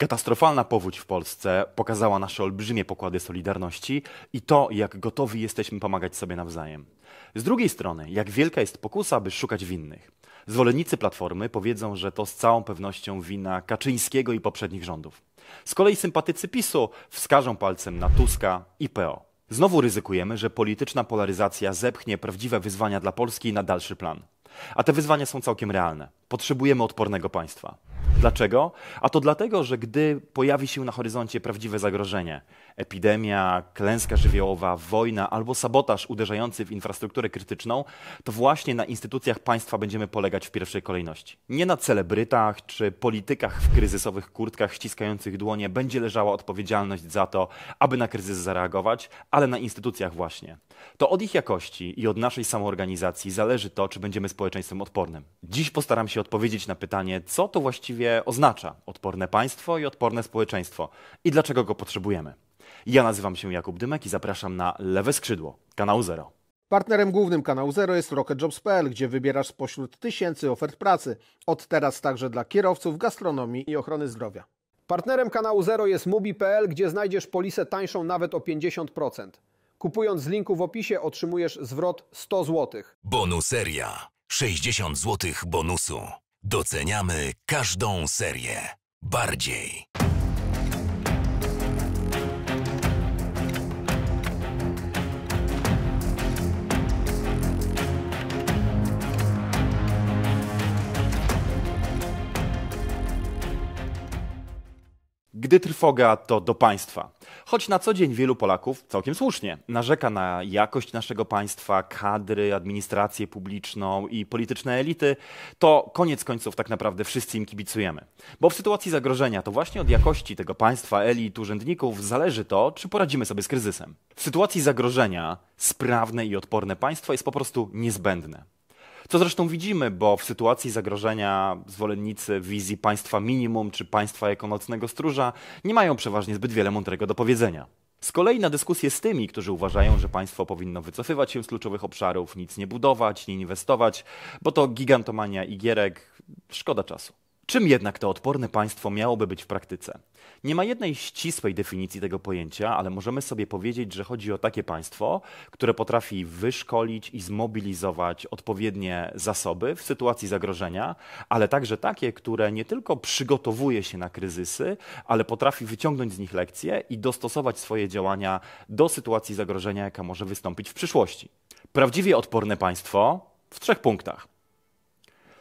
Katastrofalna powódź w Polsce pokazała nasze olbrzymie pokłady solidarności i to, jak gotowi jesteśmy pomagać sobie nawzajem. Z drugiej strony, jak wielka jest pokusa, by szukać winnych. Zwolennicy Platformy powiedzą, że to z całą pewnością wina Kaczyńskiego i poprzednich rządów. Z kolei sympatycy PiSu wskażą palcem na Tuska i PO. Znowu ryzykujemy, że polityczna polaryzacja zepchnie prawdziwe wyzwania dla Polski na dalszy plan. A te wyzwania są całkiem realne. Potrzebujemy odpornego państwa. Dlaczego? A to dlatego, że gdy pojawi się na horyzoncie prawdziwe zagrożenie, epidemia, klęska żywiołowa, wojna albo sabotaż uderzający w infrastrukturę krytyczną, to właśnie na instytucjach państwa będziemy polegać w pierwszej kolejności. Nie na celebrytach czy politykach w kryzysowych kurtkach ściskających dłonie będzie leżała odpowiedzialność za to, aby na kryzys zareagować, ale na instytucjach właśnie. To od ich jakości i od naszej samoorganizacji zależy to, czy będziemy społeczeństwem odpornym. Dziś postaram się odpowiedzieć na pytanie, co to właściwie oznacza odporne państwo i odporne społeczeństwo i dlaczego go potrzebujemy. Ja nazywam się Jakub Dymek i zapraszam na Lewe Skrzydło, kanału Zero. Partnerem głównym kanału Zero jest RocketJobs.pl, gdzie wybierasz spośród tysięcy ofert pracy. Od teraz także dla kierowców, gastronomii i ochrony zdrowia. Partnerem kanału Zero jest Mubi.pl, gdzie znajdziesz polisę tańszą nawet o 50%. Kupując z linku w opisie otrzymujesz zwrot 100 zł. Bonuseria. 60 zł bonusu. Doceniamy każdą serię. Bardziej. gdy trwoga to do państwa. Choć na co dzień wielu Polaków, całkiem słusznie, narzeka na jakość naszego państwa, kadry, administrację publiczną i polityczne elity, to koniec końców tak naprawdę wszyscy im kibicujemy. Bo w sytuacji zagrożenia to właśnie od jakości tego państwa, elit, urzędników zależy to, czy poradzimy sobie z kryzysem. W sytuacji zagrożenia sprawne i odporne państwo jest po prostu niezbędne. Co zresztą widzimy, bo w sytuacji zagrożenia zwolennicy wizji państwa minimum czy państwa jako nocnego stróża nie mają przeważnie zbyt wiele mądrego do powiedzenia. Z kolei na dyskusję z tymi, którzy uważają, że państwo powinno wycofywać się z kluczowych obszarów, nic nie budować, nie inwestować, bo to gigantomania igierek, szkoda czasu. Czym jednak to odporne państwo miałoby być w praktyce? Nie ma jednej ścisłej definicji tego pojęcia, ale możemy sobie powiedzieć, że chodzi o takie państwo, które potrafi wyszkolić i zmobilizować odpowiednie zasoby w sytuacji zagrożenia, ale także takie, które nie tylko przygotowuje się na kryzysy, ale potrafi wyciągnąć z nich lekcje i dostosować swoje działania do sytuacji zagrożenia, jaka może wystąpić w przyszłości. Prawdziwie odporne państwo w trzech punktach.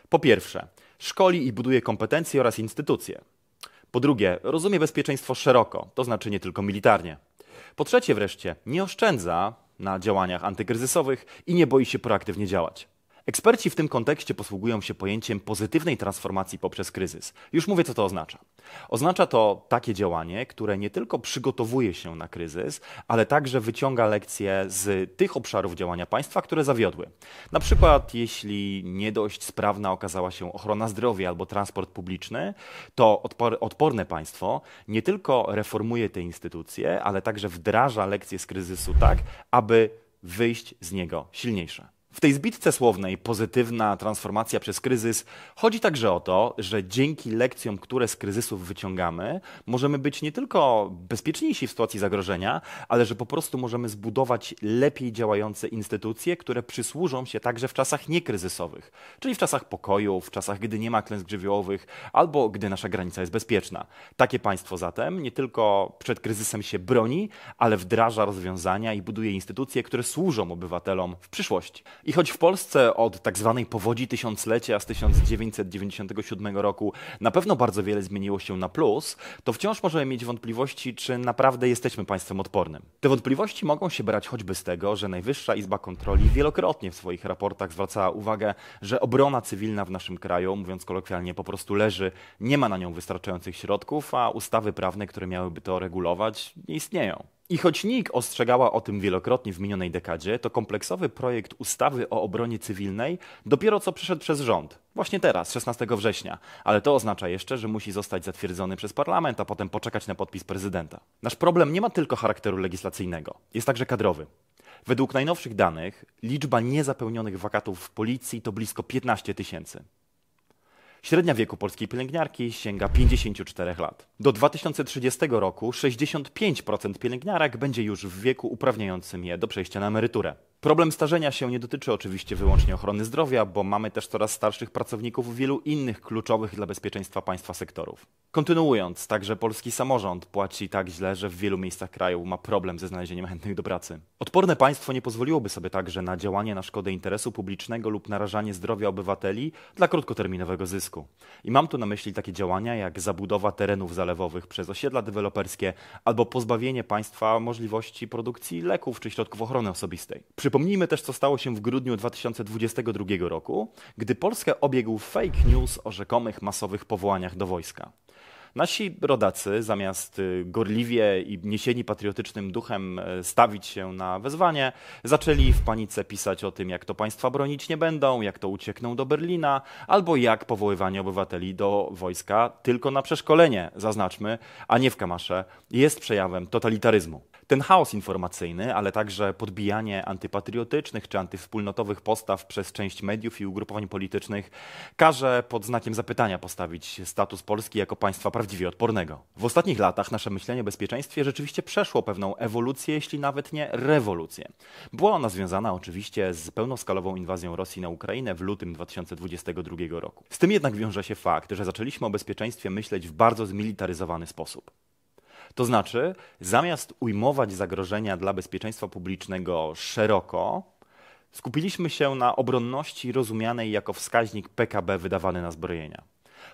Po pierwsze, szkoli i buduje kompetencje oraz instytucje. Po drugie, rozumie bezpieczeństwo szeroko, to znaczy nie tylko militarnie. Po trzecie wreszcie, nie oszczędza na działaniach antykryzysowych i nie boi się proaktywnie działać. Eksperci w tym kontekście posługują się pojęciem pozytywnej transformacji poprzez kryzys. Już mówię, co to oznacza. Oznacza to takie działanie, które nie tylko przygotowuje się na kryzys, ale także wyciąga lekcje z tych obszarów działania państwa, które zawiodły. Na przykład, jeśli nie dość sprawna okazała się ochrona zdrowia albo transport publiczny, to odpor odporne państwo nie tylko reformuje te instytucje, ale także wdraża lekcje z kryzysu tak, aby wyjść z niego silniejsze. W tej zbitce słownej pozytywna transformacja przez kryzys chodzi także o to, że dzięki lekcjom, które z kryzysów wyciągamy, możemy być nie tylko bezpieczniejsi w sytuacji zagrożenia, ale że po prostu możemy zbudować lepiej działające instytucje, które przysłużą się także w czasach niekryzysowych, czyli w czasach pokoju, w czasach, gdy nie ma klęsk żywiołowych albo gdy nasza granica jest bezpieczna. Takie państwo zatem nie tylko przed kryzysem się broni, ale wdraża rozwiązania i buduje instytucje, które służą obywatelom w przyszłości. I choć w Polsce od tak zwanej powodzi tysiąclecia z 1997 roku na pewno bardzo wiele zmieniło się na plus, to wciąż możemy mieć wątpliwości, czy naprawdę jesteśmy państwem odpornym. Te wątpliwości mogą się brać choćby z tego, że Najwyższa Izba Kontroli wielokrotnie w swoich raportach zwracała uwagę, że obrona cywilna w naszym kraju, mówiąc kolokwialnie, po prostu leży, nie ma na nią wystarczających środków, a ustawy prawne, które miałyby to regulować, nie istnieją. I choć NIK ostrzegała o tym wielokrotnie w minionej dekadzie, to kompleksowy projekt ustawy o obronie cywilnej dopiero co przeszedł przez rząd. Właśnie teraz, 16 września. Ale to oznacza jeszcze, że musi zostać zatwierdzony przez parlament, a potem poczekać na podpis prezydenta. Nasz problem nie ma tylko charakteru legislacyjnego, jest także kadrowy. Według najnowszych danych liczba niezapełnionych wakatów w policji to blisko 15 tysięcy. Średnia wieku polskiej pielęgniarki sięga 54 lat. Do 2030 roku 65% pielęgniarek będzie już w wieku uprawniającym je do przejścia na emeryturę. Problem starzenia się nie dotyczy oczywiście wyłącznie ochrony zdrowia, bo mamy też coraz starszych pracowników w wielu innych kluczowych dla bezpieczeństwa państwa sektorów. Kontynuując, także polski samorząd płaci tak źle, że w wielu miejscach kraju ma problem ze znalezieniem chętnych do pracy. Odporne państwo nie pozwoliłoby sobie także na działanie na szkodę interesu publicznego lub narażanie zdrowia obywateli dla krótkoterminowego zysku. I mam tu na myśli takie działania jak zabudowa terenów zalewowych przez osiedla deweloperskie albo pozbawienie państwa możliwości produkcji leków czy środków ochrony osobistej. Przy Przypomnijmy też, co stało się w grudniu 2022 roku, gdy Polskę obiegł fake news o rzekomych masowych powołaniach do wojska. Nasi rodacy, zamiast y, gorliwie i niesieni patriotycznym duchem e, stawić się na wezwanie, zaczęli w panice pisać o tym, jak to państwa bronić nie będą, jak to uciekną do Berlina, albo jak powoływanie obywateli do wojska tylko na przeszkolenie, zaznaczmy, a nie w kamasze, jest przejawem totalitaryzmu ten chaos informacyjny, ale także podbijanie antypatriotycznych czy antywspólnotowych postaw przez część mediów i ugrupowań politycznych każe pod znakiem zapytania postawić status Polski jako państwa prawdziwie odpornego. W ostatnich latach nasze myślenie o bezpieczeństwie rzeczywiście przeszło pewną ewolucję, jeśli nawet nie rewolucję. Była ona związana oczywiście z pełnoskalową inwazją Rosji na Ukrainę w lutym 2022 roku. Z tym jednak wiąże się fakt, że zaczęliśmy o bezpieczeństwie myśleć w bardzo zmilitaryzowany sposób. To znaczy, zamiast ujmować zagrożenia dla bezpieczeństwa publicznego szeroko, skupiliśmy się na obronności rozumianej jako wskaźnik PKB wydawany na zbrojenia.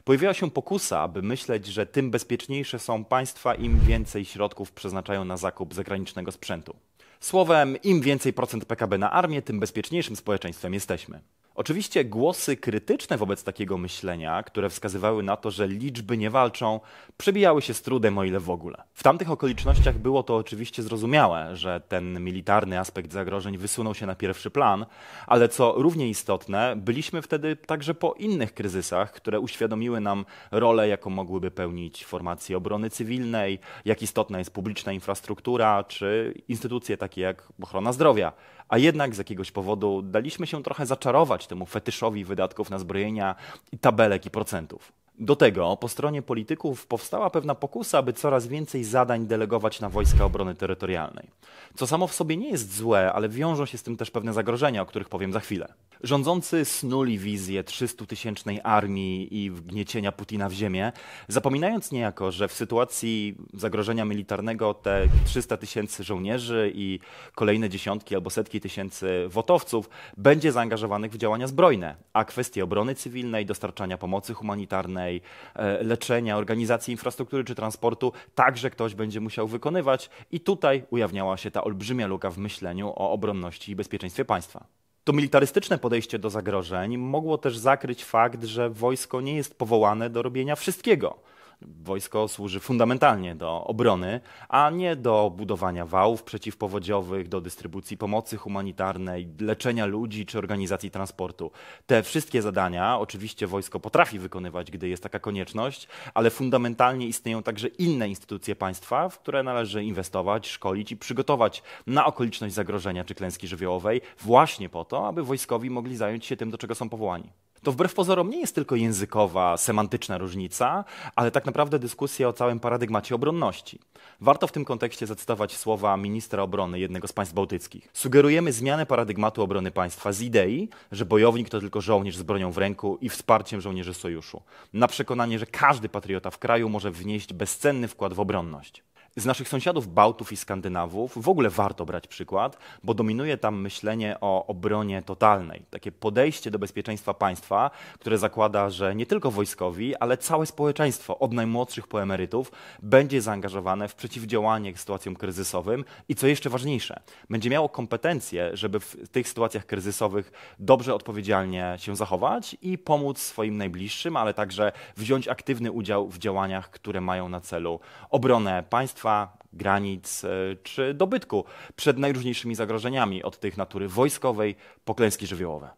Pojawiła się pokusa, aby myśleć, że tym bezpieczniejsze są państwa, im więcej środków przeznaczają na zakup zagranicznego sprzętu. Słowem, im więcej procent PKB na armię, tym bezpieczniejszym społeczeństwem jesteśmy. Oczywiście głosy krytyczne wobec takiego myślenia, które wskazywały na to, że liczby nie walczą, przebijały się z trudem, o ile w ogóle. W tamtych okolicznościach było to oczywiście zrozumiałe, że ten militarny aspekt zagrożeń wysunął się na pierwszy plan, ale co równie istotne, byliśmy wtedy także po innych kryzysach, które uświadomiły nam rolę, jaką mogłyby pełnić formacje obrony cywilnej, jak istotna jest publiczna infrastruktura czy instytucje takie jak ochrona zdrowia a jednak z jakiegoś powodu daliśmy się trochę zaczarować temu fetyszowi wydatków na zbrojenia i tabelek i procentów. Do tego po stronie polityków powstała pewna pokusa, aby coraz więcej zadań delegować na wojska obrony terytorialnej. Co samo w sobie nie jest złe, ale wiążą się z tym też pewne zagrożenia, o których powiem za chwilę. Rządzący snuli wizję 300-tysięcznej armii i wgniecienia Putina w ziemię, zapominając niejako, że w sytuacji zagrożenia militarnego te 300 tysięcy żołnierzy i kolejne dziesiątki albo setki tysięcy wotowców będzie zaangażowanych w działania zbrojne, a kwestie obrony cywilnej, dostarczania pomocy humanitarnej, e, leczenia, organizacji infrastruktury czy transportu także ktoś będzie musiał wykonywać i tutaj ujawniała się ta olbrzymia luka w myśleniu o obronności i bezpieczeństwie państwa. To militarystyczne podejście do zagrożeń mogło też zakryć fakt, że wojsko nie jest powołane do robienia wszystkiego Wojsko służy fundamentalnie do obrony, a nie do budowania wałów przeciwpowodziowych, do dystrybucji pomocy humanitarnej, leczenia ludzi czy organizacji transportu. Te wszystkie zadania oczywiście wojsko potrafi wykonywać, gdy jest taka konieczność, ale fundamentalnie istnieją także inne instytucje państwa, w które należy inwestować, szkolić i przygotować na okoliczność zagrożenia czy klęski żywiołowej, właśnie po to, aby wojskowi mogli zająć się tym, do czego są powołani to wbrew pozorom nie jest tylko językowa, semantyczna różnica, ale tak naprawdę dyskusja o całym paradygmacie obronności. Warto w tym kontekście zacytować słowa ministra obrony jednego z państw bałtyckich. Sugerujemy zmianę paradygmatu obrony państwa z idei, że bojownik to tylko żołnierz z bronią w ręku i wsparciem żołnierzy sojuszu, na przekonanie, że każdy patriota w kraju może wnieść bezcenny wkład w obronność. Z naszych sąsiadów Bałtów i Skandynawów w ogóle warto brać przykład, bo dominuje tam myślenie o obronie totalnej. Takie podejście do bezpieczeństwa państwa, które zakłada, że nie tylko wojskowi, ale całe społeczeństwo, od najmłodszych po emerytów, będzie zaangażowane w przeciwdziałanie sytuacjom kryzysowym i co jeszcze ważniejsze, będzie miało kompetencje, żeby w tych sytuacjach kryzysowych dobrze, odpowiedzialnie się zachować i pomóc swoim najbliższym, ale także wziąć aktywny udział w działaniach, które mają na celu obronę państwa, państwa, granic e, czy dobytku przed najróżniejszymi zagrożeniami, od tych natury wojskowej po klęski żywiołowe.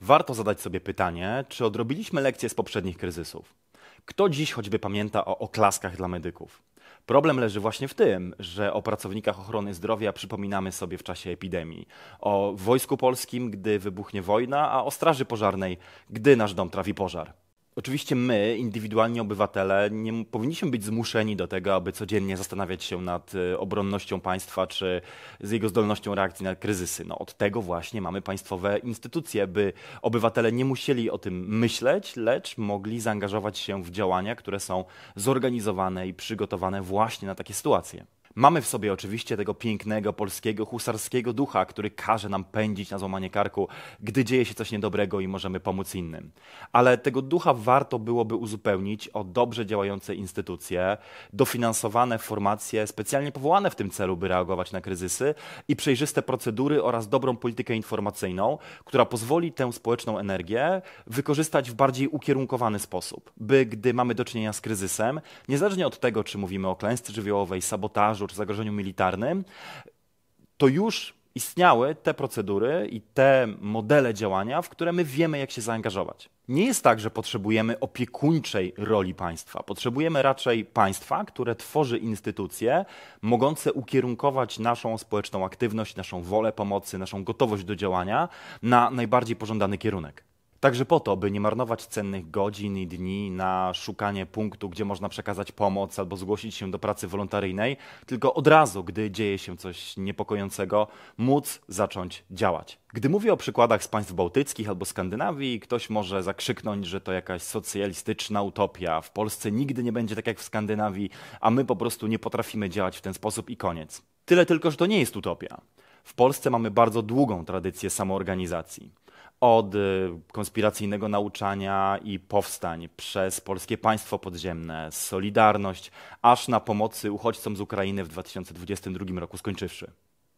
Warto zadać sobie pytanie, czy odrobiliśmy lekcje z poprzednich kryzysów. Kto dziś choćby pamięta o oklaskach dla medyków? Problem leży właśnie w tym, że o pracownikach ochrony zdrowia przypominamy sobie w czasie epidemii, o wojsku polskim, gdy wybuchnie wojna, a o straży pożarnej, gdy nasz dom trawi pożar. Oczywiście my, indywidualni obywatele, nie powinniśmy być zmuszeni do tego, aby codziennie zastanawiać się nad y, obronnością państwa czy z jego zdolnością reakcji na kryzysy. No, od tego właśnie mamy państwowe instytucje, by obywatele nie musieli o tym myśleć, lecz mogli zaangażować się w działania, które są zorganizowane i przygotowane właśnie na takie sytuacje. Mamy w sobie oczywiście tego pięknego polskiego husarskiego ducha, który każe nam pędzić na złamanie karku, gdy dzieje się coś niedobrego i możemy pomóc innym. Ale tego ducha warto byłoby uzupełnić o dobrze działające instytucje, dofinansowane formacje specjalnie powołane w tym celu, by reagować na kryzysy i przejrzyste procedury oraz dobrą politykę informacyjną, która pozwoli tę społeczną energię wykorzystać w bardziej ukierunkowany sposób, by gdy mamy do czynienia z kryzysem, niezależnie od tego, czy mówimy o klęsce żywiołowej, sabotażu, czy zagrożeniu militarnym, to już istniały te procedury i te modele działania, w które my wiemy, jak się zaangażować. Nie jest tak, że potrzebujemy opiekuńczej roli państwa. Potrzebujemy raczej państwa, które tworzy instytucje mogące ukierunkować naszą społeczną aktywność, naszą wolę pomocy, naszą gotowość do działania na najbardziej pożądany kierunek. Także po to, by nie marnować cennych godzin i dni na szukanie punktu, gdzie można przekazać pomoc albo zgłosić się do pracy wolontaryjnej, tylko od razu, gdy dzieje się coś niepokojącego, móc zacząć działać. Gdy mówię o przykładach z państw bałtyckich albo Skandynawii, ktoś może zakrzyknąć, że to jakaś socjalistyczna utopia. W Polsce nigdy nie będzie tak jak w Skandynawii, a my po prostu nie potrafimy działać w ten sposób i koniec. Tyle tylko, że to nie jest utopia. W Polsce mamy bardzo długą tradycję samoorganizacji od y, konspiracyjnego nauczania i powstań przez polskie państwo podziemne, Solidarność, aż na pomocy uchodźcom z Ukrainy w 2022 roku skończywszy.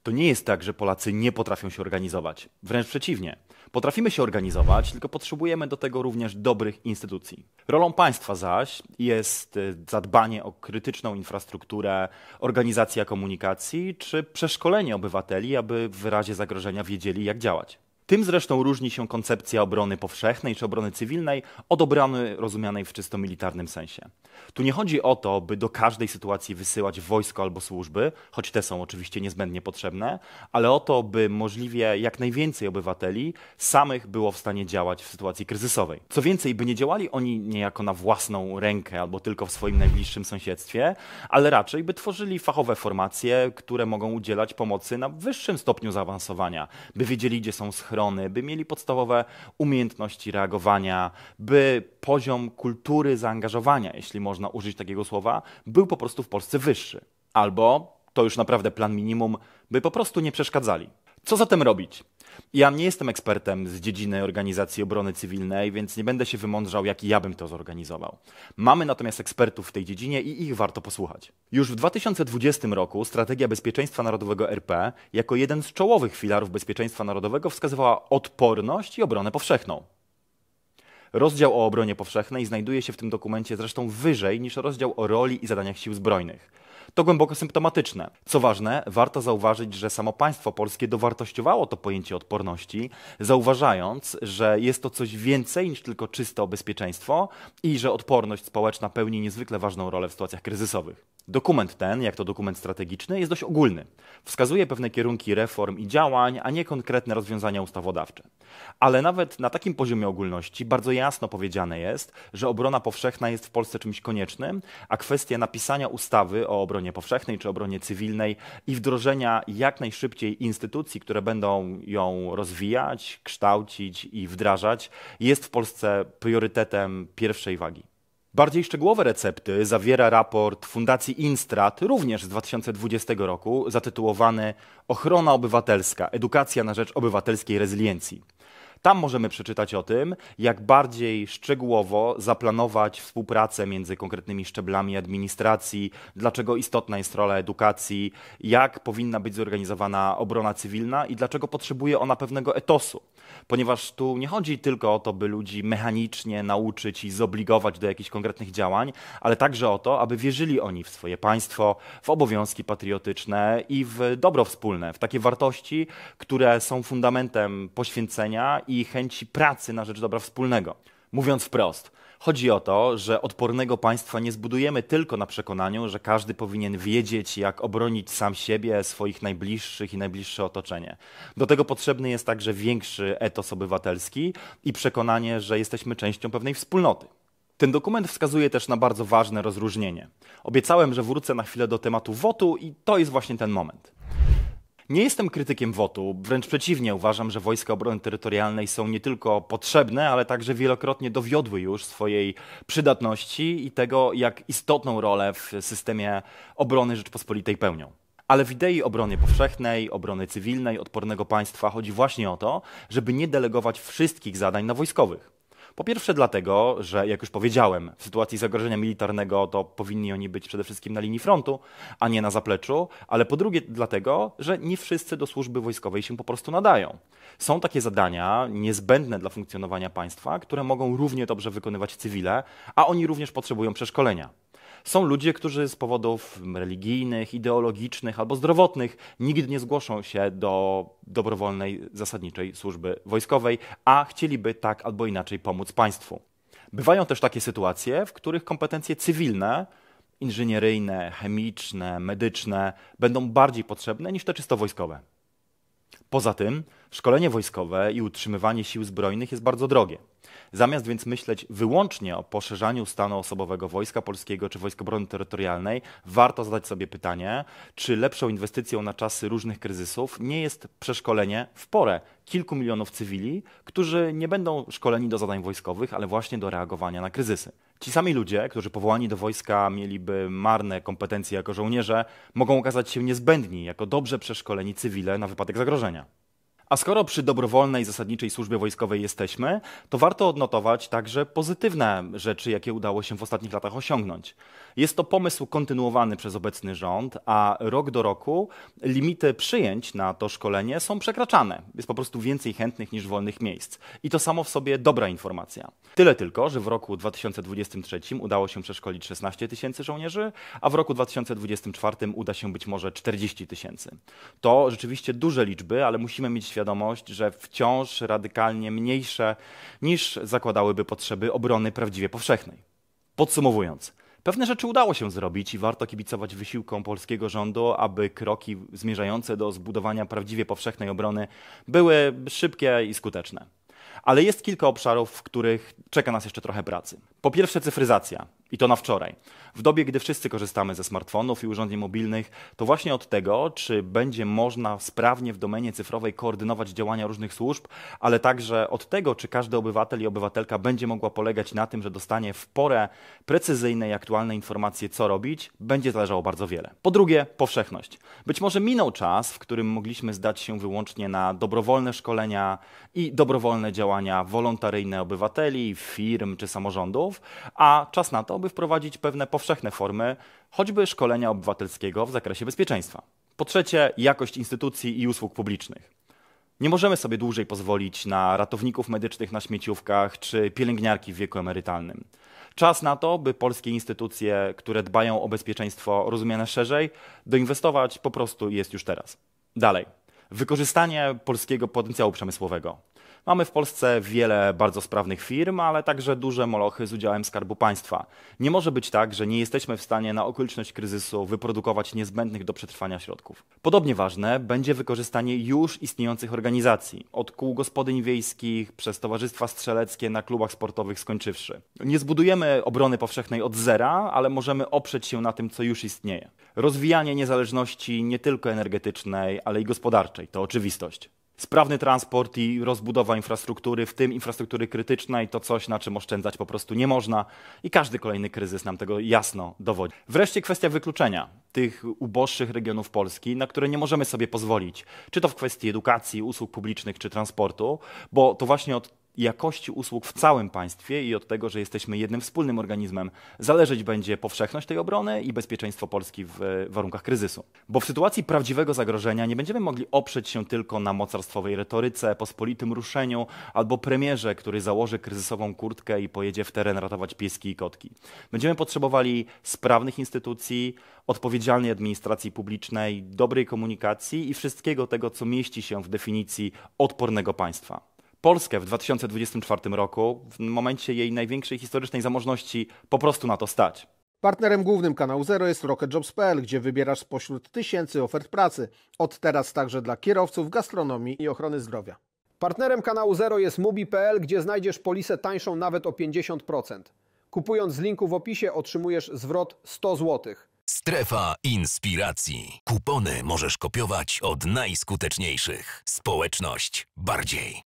To nie jest tak, że Polacy nie potrafią się organizować. Wręcz przeciwnie. Potrafimy się organizować, tylko potrzebujemy do tego również dobrych instytucji. Rolą państwa zaś jest y, zadbanie o krytyczną infrastrukturę, organizacja komunikacji czy przeszkolenie obywateli, aby w razie zagrożenia wiedzieli, jak działać. Tym zresztą różni się koncepcja obrony powszechnej czy obrony cywilnej od obrony rozumianej w czysto militarnym sensie. Tu nie chodzi o to, by do każdej sytuacji wysyłać wojsko albo służby, choć te są oczywiście niezbędnie potrzebne, ale o to, by możliwie jak najwięcej obywateli samych było w stanie działać w sytuacji kryzysowej. Co więcej, by nie działali oni niejako na własną rękę albo tylko w swoim najbliższym sąsiedztwie, ale raczej by tworzyli fachowe formacje, które mogą udzielać pomocy na wyższym stopniu zaawansowania, by wiedzieli, gdzie są schrony ochrony, by mieli podstawowe umiejętności reagowania, by poziom kultury zaangażowania, jeśli można użyć takiego słowa, był po prostu w Polsce wyższy. Albo to już naprawdę plan minimum, by po prostu nie przeszkadzali. Co zatem robić? Ja nie jestem ekspertem z dziedziny organizacji obrony cywilnej, więc nie będę się wymądrzał, jak ja bym to zorganizował. Mamy natomiast ekspertów w tej dziedzinie i ich warto posłuchać. Już w 2020 roku strategia bezpieczeństwa narodowego RP jako jeden z czołowych filarów bezpieczeństwa narodowego wskazywała odporność i obronę powszechną. Rozdział o obronie powszechnej znajduje się w tym dokumencie zresztą wyżej niż rozdział o roli i zadaniach sił zbrojnych to głęboko symptomatyczne. Co ważne, warto zauważyć, że samo państwo polskie dowartościowało to pojęcie odporności, zauważając, że jest to coś więcej niż tylko czyste bezpieczeństwo i że odporność społeczna pełni niezwykle ważną rolę w sytuacjach kryzysowych. Dokument ten, jak to dokument strategiczny, jest dość ogólny. Wskazuje pewne kierunki reform i działań, a nie konkretne rozwiązania ustawodawcze. Ale nawet na takim poziomie ogólności bardzo jasno powiedziane jest, że obrona powszechna jest w Polsce czymś koniecznym, a kwestia napisania ustawy o obronie powszechnej czy obronie cywilnej i wdrożenia jak najszybciej instytucji, które będą ją rozwijać, kształcić i wdrażać, jest w Polsce priorytetem pierwszej wagi. Bardziej szczegółowe recepty zawiera raport Fundacji Instrat, również z 2020 roku, zatytułowany Ochrona obywatelska edukacja na rzecz obywatelskiej rezyliencji. Tam możemy przeczytać o tym, jak bardziej szczegółowo zaplanować współpracę między konkretnymi szczeblami administracji, dlaczego istotna jest rola edukacji, jak powinna być zorganizowana obrona cywilna i dlaczego potrzebuje ona pewnego etosu. Ponieważ tu nie chodzi tylko o to, by ludzi mechanicznie nauczyć i zobligować do jakichś konkretnych działań, ale także o to, aby wierzyli oni w swoje państwo, w obowiązki patriotyczne i w dobro wspólne, w takie wartości, które są fundamentem poświęcenia i i chęci pracy na rzecz dobra wspólnego. Mówiąc wprost, chodzi o to, że odpornego państwa nie zbudujemy tylko na przekonaniu, że każdy powinien wiedzieć, jak obronić sam siebie, swoich najbliższych i najbliższe otoczenie. Do tego potrzebny jest także większy etos obywatelski i przekonanie, że jesteśmy częścią pewnej wspólnoty. Ten dokument wskazuje też na bardzo ważne rozróżnienie. Obiecałem, że wrócę na chwilę do tematu wotu i to jest właśnie ten moment. Nie jestem krytykiem wotu. wręcz przeciwnie, uważam, że Wojska Obrony Terytorialnej są nie tylko potrzebne, ale także wielokrotnie dowiodły już swojej przydatności i tego, jak istotną rolę w systemie obrony Rzeczpospolitej pełnią. Ale w idei obrony powszechnej, obrony cywilnej, odpornego państwa chodzi właśnie o to, żeby nie delegować wszystkich zadań na wojskowych. Po pierwsze dlatego, że jak już powiedziałem, w sytuacji zagrożenia militarnego to powinni oni być przede wszystkim na linii frontu, a nie na zapleczu, ale po drugie dlatego, że nie wszyscy do służby wojskowej się po prostu nadają. Są takie zadania niezbędne dla funkcjonowania państwa, które mogą równie dobrze wykonywać cywile, a oni również potrzebują przeszkolenia. Są ludzie, którzy z powodów religijnych, ideologicznych albo zdrowotnych nigdy nie zgłoszą się do dobrowolnej zasadniczej służby wojskowej, a chcieliby tak albo inaczej pomóc państwu. Bywają też takie sytuacje, w których kompetencje cywilne, inżynieryjne, chemiczne, medyczne będą bardziej potrzebne niż te czysto wojskowe. Poza tym, Szkolenie wojskowe i utrzymywanie sił zbrojnych jest bardzo drogie. Zamiast więc myśleć wyłącznie o poszerzaniu stanu osobowego Wojska Polskiego czy Wojsk Obrony Terytorialnej, warto zadać sobie pytanie, czy lepszą inwestycją na czasy różnych kryzysów nie jest przeszkolenie w porę kilku milionów cywili, którzy nie będą szkoleni do zadań wojskowych, ale właśnie do reagowania na kryzysy. Ci sami ludzie, którzy powołani do wojska mieliby marne kompetencje jako żołnierze, mogą okazać się niezbędni jako dobrze przeszkoleni cywile na wypadek zagrożenia. A skoro przy dobrowolnej zasadniczej służbie wojskowej jesteśmy, to warto odnotować także pozytywne rzeczy, jakie udało się w ostatnich latach osiągnąć. Jest to pomysł kontynuowany przez obecny rząd, a rok do roku limity przyjęć na to szkolenie są przekraczane. Jest po prostu więcej chętnych niż wolnych miejsc. I to samo w sobie dobra informacja. Tyle tylko, że w roku 2023 udało się przeszkolić 16 tysięcy żołnierzy, a w roku 2024 uda się być może 40 tysięcy. To rzeczywiście duże liczby, ale musimy mieć świadomość, że wciąż radykalnie mniejsze niż zakładałyby potrzeby obrony prawdziwie powszechnej. Podsumowując, pewne rzeczy udało się zrobić i warto kibicować wysiłkom polskiego rządu, aby kroki zmierzające do zbudowania prawdziwie powszechnej obrony były szybkie i skuteczne. Ale jest kilka obszarów, w których czeka nas jeszcze trochę pracy. Po pierwsze, cyfryzacja. I to na wczoraj. W dobie, gdy wszyscy korzystamy ze smartfonów i urządzeń mobilnych, to właśnie od tego, czy będzie można sprawnie w domenie cyfrowej koordynować działania różnych służb, ale także od tego, czy każdy obywatel i obywatelka będzie mogła polegać na tym, że dostanie w porę precyzyjne i aktualne informacje, co robić, będzie zależało bardzo wiele. Po drugie, powszechność. Być może minął czas, w którym mogliśmy zdać się wyłącznie na dobrowolne szkolenia i dobrowolne działania wolontaryjne obywateli, firm czy samorządów, a czas na to, to, by wprowadzić pewne powszechne formy, choćby szkolenia obywatelskiego w zakresie bezpieczeństwa. Po trzecie, jakość instytucji i usług publicznych. Nie możemy sobie dłużej pozwolić na ratowników medycznych na śmieciówkach czy pielęgniarki w wieku emerytalnym. Czas na to, by polskie instytucje, które dbają o bezpieczeństwo rozumiane szerzej, doinwestować po prostu jest już teraz. Dalej. Wykorzystanie polskiego potencjału przemysłowego. Mamy w Polsce wiele bardzo sprawnych firm, ale także duże molochy z udziałem Skarbu Państwa. Nie może być tak, że nie jesteśmy w stanie na okoliczność kryzysu wyprodukować niezbędnych do przetrwania środków. Podobnie ważne będzie wykorzystanie już istniejących organizacji, od kół gospodyń wiejskich, przez towarzystwa strzeleckie na klubach sportowych skończywszy. Nie zbudujemy obrony powszechnej od zera, ale możemy oprzeć się na tym, co już istnieje. Rozwijanie niezależności nie tylko energetycznej, ale i gospodarczej to oczywistość sprawny transport i rozbudowa infrastruktury, w tym infrastruktury krytycznej, to coś, na czym oszczędzać po prostu nie można i każdy kolejny kryzys nam tego jasno dowodzi. Wreszcie kwestia wykluczenia tych uboższych regionów Polski, na które nie możemy sobie pozwolić, czy to w kwestii edukacji, usług publicznych, czy transportu, bo to właśnie od jakości usług w całym państwie i od tego, że jesteśmy jednym wspólnym organizmem, zależeć będzie powszechność tej obrony i bezpieczeństwo Polski w warunkach kryzysu. Bo w sytuacji prawdziwego zagrożenia nie będziemy mogli oprzeć się tylko na mocarstwowej retoryce, pospolitym ruszeniu albo premierze, który założy kryzysową kurtkę i pojedzie w teren ratować pieski i kotki. Będziemy potrzebowali sprawnych instytucji, odpowiedzialnej administracji publicznej, dobrej komunikacji i wszystkiego tego, co mieści się w definicji odpornego państwa. Polskę w 2024 roku, w momencie jej największej historycznej zamożności, po prostu na to stać. Partnerem głównym kanału Zero jest RocketJobs.pl, gdzie wybierasz spośród tysięcy ofert pracy. Od teraz także dla kierowców, gastronomii i ochrony zdrowia. Partnerem kanału Zero jest Mubi.pl, gdzie znajdziesz polisę tańszą nawet o 50%. Kupując z linku w opisie otrzymujesz zwrot 100 zł. Strefa inspiracji. Kupony możesz kopiować od najskuteczniejszych. Społeczność bardziej.